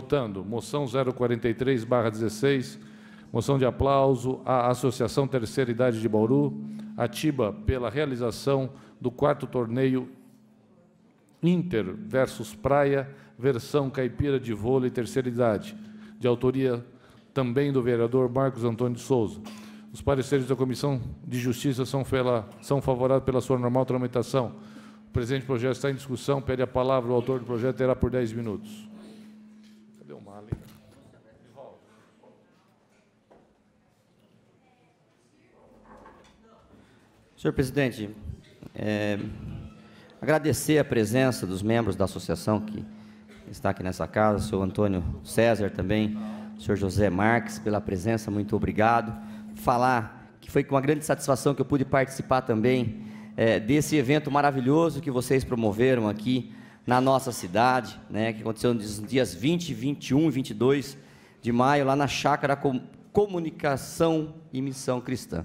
Votando, moção 043, barra 16, moção de aplauso à Associação Terceira Idade de Bauru, Atiba, pela realização do quarto torneio Inter versus Praia, versão caipira de vôlei terceira idade, de autoria também do vereador Marcos Antônio de Souza. Os pareceres da Comissão de Justiça são, pela, são favoráveis pela sua normal tramitação. O presente projeto está em discussão, pede a palavra, o autor do projeto terá por 10 minutos. Senhor presidente, é, agradecer a presença dos membros da associação que está aqui nessa casa, o senhor Antônio César também, o senhor José Marques, pela presença, muito obrigado. Falar que foi com uma grande satisfação que eu pude participar também é, desse evento maravilhoso que vocês promoveram aqui na nossa cidade, né, que aconteceu nos dias 20, 21 e 22 de maio, lá na Chácara Comunicação e Missão Cristã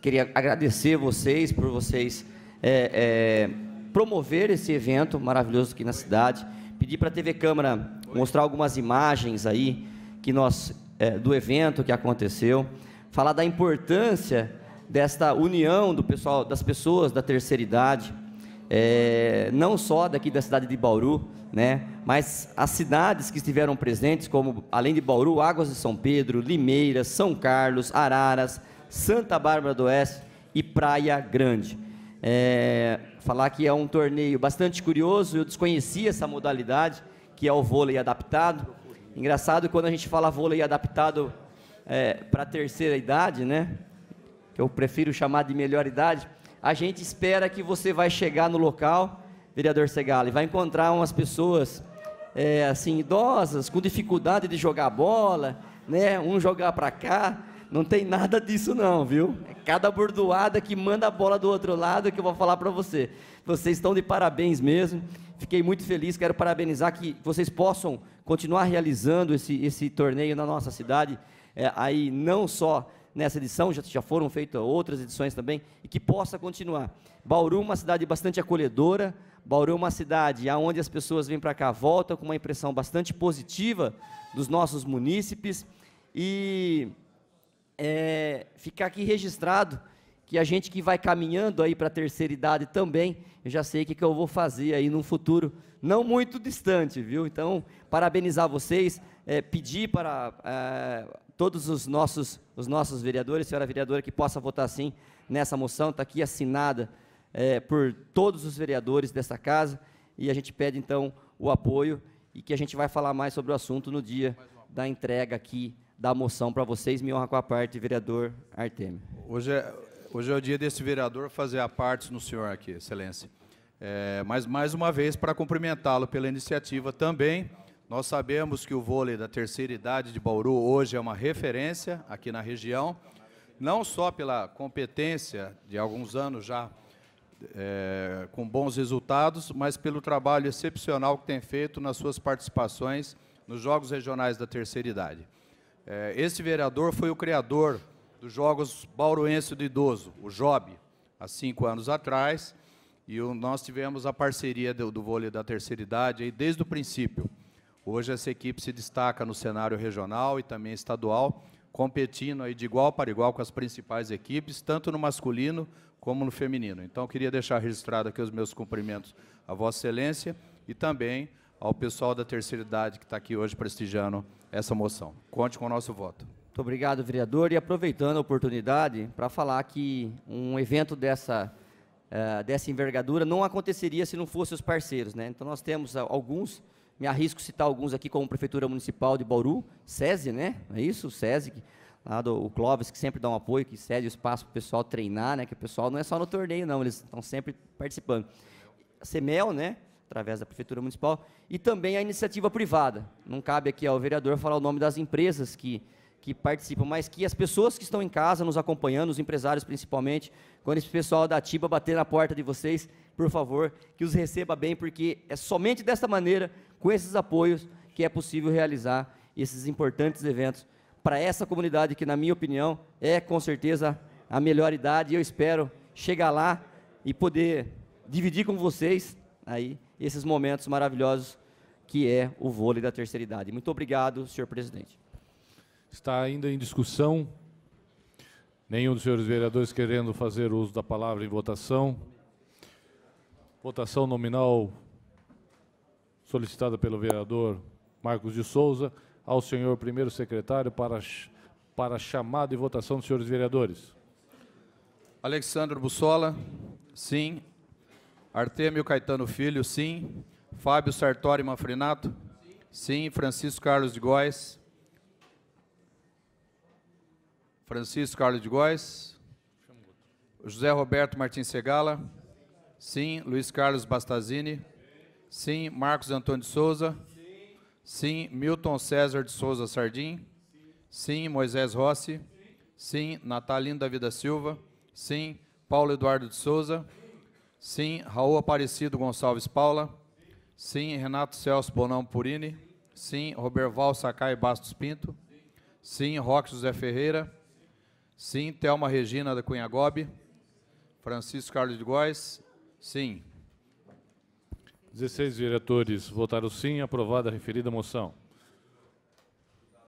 queria agradecer vocês por vocês é, é, promover esse evento maravilhoso aqui na cidade. Pedir para a TV Câmara mostrar algumas imagens aí que nós é, do evento que aconteceu, falar da importância desta união do pessoal, das pessoas da terceira idade, é, não só daqui da cidade de Bauru, né, mas as cidades que estiveram presentes, como além de Bauru, Águas de São Pedro, Limeira, São Carlos, Araras, Santa Bárbara do Oeste e Praia Grande. É, falar que é um torneio bastante curioso, eu desconhecia essa modalidade, que é o vôlei adaptado. Engraçado quando a gente fala vôlei adaptado é, para a terceira idade, né? Que eu prefiro chamar de melhor idade. A gente espera que você vai chegar no local, vereador Segala, e vai encontrar umas pessoas é, assim idosas, com dificuldade de jogar bola, né? Um jogar para cá, não tem nada disso não, viu? É cada bordoada que manda a bola do outro lado que eu vou falar para você. Vocês estão de parabéns mesmo. Fiquei muito feliz, quero parabenizar que vocês possam continuar realizando esse, esse torneio na nossa cidade. É, aí não só nessa edição, já, já foram feitas outras edições também, e que possa continuar. Bauru é uma cidade bastante acolhedora, Bauru é uma cidade onde as pessoas vêm para cá, voltam com uma impressão bastante positiva dos nossos munícipes, e é, ficar aqui registrado que a gente que vai caminhando aí para a terceira idade também, eu já sei o que, que eu vou fazer aí num futuro não muito distante, viu? Então, parabenizar vocês, é, pedir para é, todos os nossos, os nossos vereadores, senhora vereadora, que possa votar sim nessa moção, está aqui assinada é, por todos os vereadores dessa casa, e a gente pede então o apoio e que a gente vai falar mais sobre o assunto no dia da entrega aqui da moção para vocês. me honra com a parte, vereador Artemio. Hoje é, hoje é o dia desse vereador fazer a parte no senhor aqui, excelência. É, mas, mais uma vez, para cumprimentá-lo pela iniciativa também, nós sabemos que o vôlei da terceira idade de Bauru hoje é uma referência aqui na região, não só pela competência de alguns anos já é, com bons resultados, mas pelo trabalho excepcional que tem feito nas suas participações nos Jogos Regionais da Terceira Idade. É, este vereador foi o criador dos Jogos Bauruense do Idoso, o JOB, há cinco anos atrás, e o, nós tivemos a parceria do, do vôlei da terceira idade aí, desde o princípio. Hoje essa equipe se destaca no cenário regional e também estadual, competindo aí de igual para igual com as principais equipes, tanto no masculino como no feminino. Então, queria deixar registrado aqui os meus cumprimentos à Vossa Excelência e também ao pessoal da terceira idade que está aqui hoje prestigiando essa moção. Conte com o nosso voto. Muito obrigado, vereador. E aproveitando a oportunidade para falar que um evento dessa, eh, dessa envergadura não aconteceria se não fossem os parceiros. Né? Então, nós temos ah, alguns, me arrisco a citar alguns aqui, como Prefeitura Municipal de Bauru, SESI, né? É isso? SESI, lá do, o Clóvis, que sempre dá um apoio, que cede o espaço para o pessoal treinar, né? Que o pessoal não é só no torneio, não, eles estão sempre participando. A CEMEL, né? através da Prefeitura Municipal, e também a iniciativa privada. Não cabe aqui ao vereador falar o nome das empresas que, que participam, mas que as pessoas que estão em casa nos acompanhando, os empresários principalmente, quando esse pessoal da Tiba bater na porta de vocês, por favor, que os receba bem, porque é somente desta maneira, com esses apoios, que é possível realizar esses importantes eventos para essa comunidade que, na minha opinião, é com certeza a melhor idade. E eu espero chegar lá e poder dividir com vocês aí esses momentos maravilhosos que é o vôlei da terceira idade. Muito obrigado, senhor presidente. Está ainda em discussão. Nenhum dos senhores vereadores querendo fazer uso da palavra em votação. Votação nominal solicitada pelo vereador Marcos de Souza ao senhor primeiro secretário para, para chamada e votação dos senhores vereadores. Alexandre Bussola, sim. Artemio Caetano Filho, sim. Fábio Sartori Manfrinato? Sim. sim. Francisco Carlos de Góes? Francisco Carlos de Góes? José Roberto Martins Segala? Sim. Luiz Carlos Bastazini? Sim. Marcos Antônio de Souza? Sim. Milton César de Souza Sardim? Sim. Moisés Rossi? Sim. Natalino da Vida Silva? Sim. Paulo Eduardo de Souza? Sim. Sim. Raul Aparecido Gonçalves Paula. Sim. Sim. Renato Celso Bonão Purini. Sim. Roberval Sacai Bastos Pinto. Sim. Sim Roque José Ferreira. Sim. Thelma Regina da Cunha Gobi. Francisco Carlos de Góes. Sim. 16 diretores votaram sim, aprovada a referida moção.